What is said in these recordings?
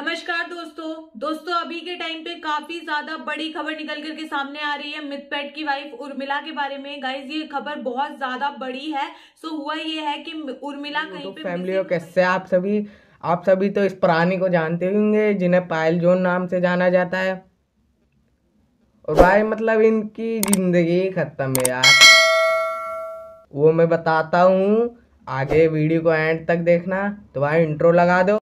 नमस्कार दोस्तों दोस्तों अभी के टाइम पे काफी ज्यादा बड़ी खबर निकल करके सामने आ रही है मितपेट की वाइफ उर्मिला के बारे में गाइज ये खबर बहुत ज्यादा बड़ी है सो हुआ ये है कि उर्मिला तो कहीं तो पे फैमिली हो कैसे आप सभी आप सभी तो इस प्राणी को जानते होंगे जिन्हें पायल जोन नाम से जाना जाता है और भाई मतलब इनकी जिंदगी खत्म है यार वो मैं बताता हूँ आगे वीडियो को एंड तक देखना तो भाई इंट्रो लगा दो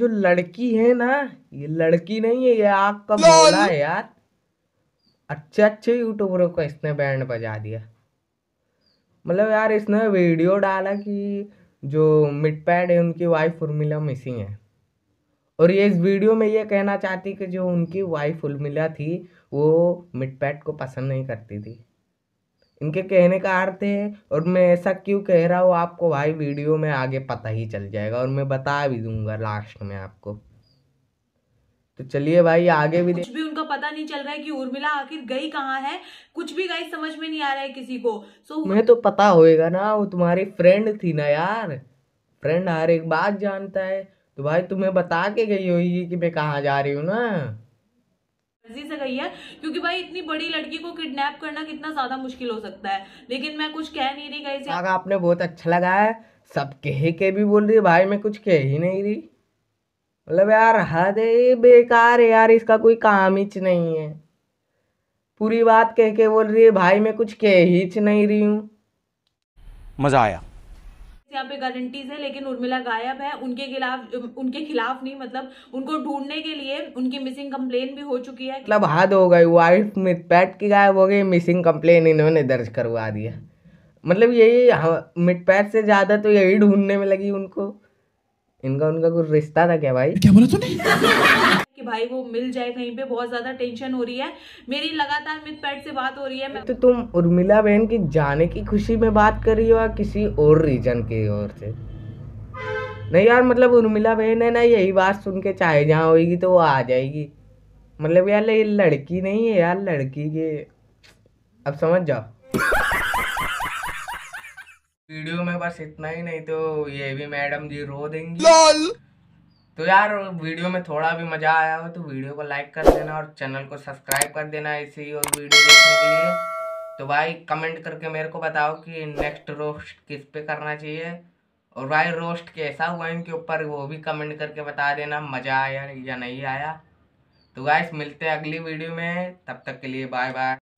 जो लड़की है ना ये लड़की नहीं है ये आग का बोला है यार अच्छे अच्छे यूट्यूबरों को इसने बैंड बजा दिया मतलब यार इसने वीडियो डाला कि जो मिड पैड है उनकी वाइफ उर्मिला मिसिंग है और ये इस वीडियो में ये कहना चाहती कि जो उनकी वाइफ उर्मिला थी वो मिड पैड को पसंद नहीं करती थी इनके कहने का अर्थ है और मैं ऐसा क्यों कह रहा हूँ आपको भाई वीडियो में आगे पता ही चल जाएगा और मैं बता भी दूंगा लास्ट में आपको तो चलिए भाई आगे भी कुछ भी उनका पता नहीं चल रहा है कि उर्मिला आखिर गई कहाँ है कुछ भी गाइस समझ में नहीं आ रहा है किसी को सो so, मैं तो पता होएगा ना वो तुम्हारी फ्रेंड थी ना यार फ्रेंड हर एक बात जानता है तो भाई तुम्हें बता के गई होगी कि मैं कहाँ जा रही हूँ ना मर्जी से गई है क्योंकि भाई इतनी बड़ी लड़की को किडनैप करना कितना ज्यादा मुश्किल हो सकता है लेकिन मैं कुछ कह नहीं रही गई अगर आपने बहुत अच्छा लगाया सब कह के भी बोल रही भाई मैं कुछ कह ही नहीं रही मतलब यार हद बेकार है यार इसका कोई काम ही नहीं है पूरी बात कह के बोल रही है भाई मैं कुछ कह ही नहीं रही हूँ मज़ा आया यहाँ पे गारंटीज है लेकिन उर्मिला गायब है उनके खिलाफ उनके खिलाफ नहीं मतलब उनको ढूंढने के लिए उनकी मिसिंग कम्प्लेन भी हो चुकी है मतलब हाथ हो गई वाइफ में पैट की गायब हो गई मिसिंग कम्प्लेन इन्होंने दर्ज करवा दिया मतलब यही मिट पैट से ज्यादा तो यही ढूंढने में लगी उनको इनका उनका कुछ रिश्ता था क्या भाई क्या बोला तूने कि भाई वो मिल जाए कहीं पे बहुत ज्यादा टेंशन हो रही है मेरी लगातार मित पैट से बात हो रही है तो तुम उर्मिला बहन की जाने की खुशी में बात कर रही हो या किसी और रीजन की ओर से नहीं यार मतलब उर्मिला बहन है ना यही बात सुन के चाहे जहाँ होगी तो वो आ जाएगी मतलब यार ये लड़की नहीं है यार लड़की के अब समझ जाओ वीडियो में बस इतना ही नहीं तो ये भी मैडम जी रो देंगी तो यार वीडियो में थोड़ा भी मज़ा आया हो तो वीडियो को लाइक कर देना और चैनल को सब्सक्राइब कर देना ऐसे ही और वीडियो देखने के लिए तो भाई कमेंट करके मेरे को बताओ कि नेक्स्ट रोस्ट किस पे करना चाहिए और भाई रोस्ट कैसा हुआ इनके ऊपर वो भी कमेंट करके बता देना मज़ा आया या नहीं आया तो गाइस मिलते हैं अगली वीडियो में तब तक के लिए बाय बाय